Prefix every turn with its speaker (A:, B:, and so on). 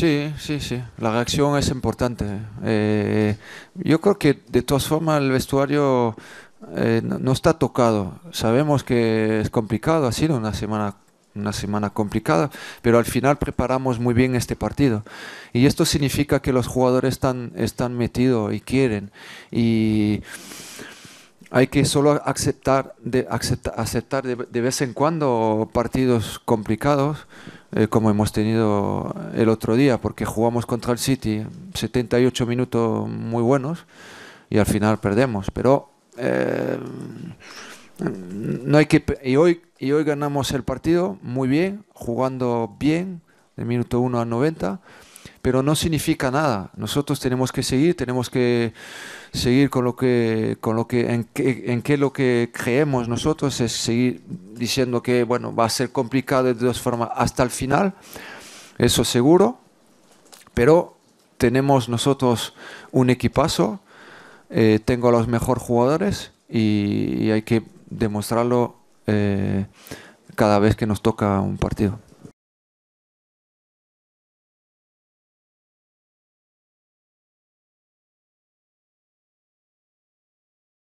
A: Sí, sí, sí.
B: La reacción es importante. Eh, yo creo que de todas formas el vestuario eh, no está tocado. Sabemos que es complicado, ha sido una semana una semana complicada, pero al final preparamos muy bien este partido. Y esto significa que los jugadores están, están metidos y quieren. Y hay que solo aceptar de, aceptar de, vez en cuando partidos complicados eh, como hemos tenido el otro día, porque jugamos contra el City 78 minutos muy buenos y al final perdemos. Pero eh, no hay que y hoy y hoy ganamos el partido muy bien, jugando bien De minuto 1 al 90, pero no significa nada. Nosotros tenemos que seguir, tenemos que seguir con lo que con lo que en, qué en qué lo que creemos nosotros es seguir diciendo que bueno, va a ser complicado de dos formas hasta el final, eso seguro, pero tenemos nosotros un equipazo, eh, tengo a los mejores jugadores y, hay que demostrarlo eh, cada vez que
A: nos toca un partido.